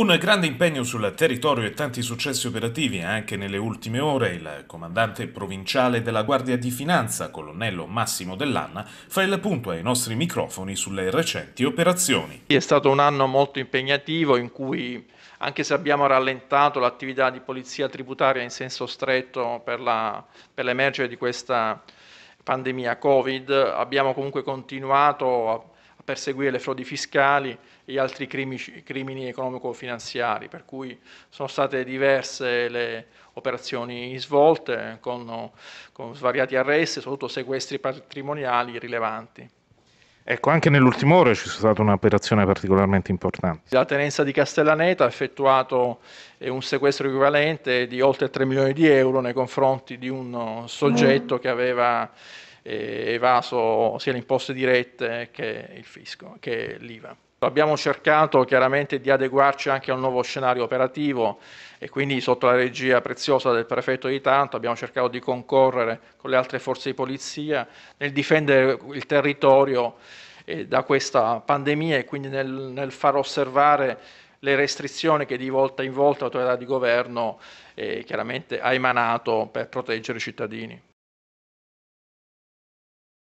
Un grande impegno sul territorio e tanti successi operativi anche nelle ultime ore, il comandante provinciale della Guardia di Finanza, colonnello Massimo Dell'Anna, fa il punto ai nostri microfoni sulle recenti operazioni. È stato un anno molto impegnativo in cui anche se abbiamo rallentato l'attività di polizia tributaria in senso stretto per, la, per l'emergere di questa pandemia Covid, abbiamo comunque continuato a a perseguire le frodi fiscali e altri crimici, crimini economico-finanziari, per cui sono state diverse le operazioni svolte con, con svariati arresti, soprattutto sequestri patrimoniali rilevanti. Ecco, anche nell'ultima ora c'è stata un'operazione particolarmente importante. La tenenza di Castellaneta ha effettuato eh, un sequestro equivalente di oltre 3 milioni di euro nei confronti di un eh, soggetto che aveva eh, evaso sia le imposte dirette che il fisco, che l'IVA. Abbiamo cercato chiaramente di adeguarci anche al nuovo scenario operativo e quindi sotto la regia preziosa del prefetto di Tanto abbiamo cercato di concorrere con le altre forze di polizia nel difendere il territorio eh, da questa pandemia e quindi nel, nel, far osservare le restrizioni che di volta in volta l'autorità di governo eh, chiaramente ha emanato per proteggere i cittadini.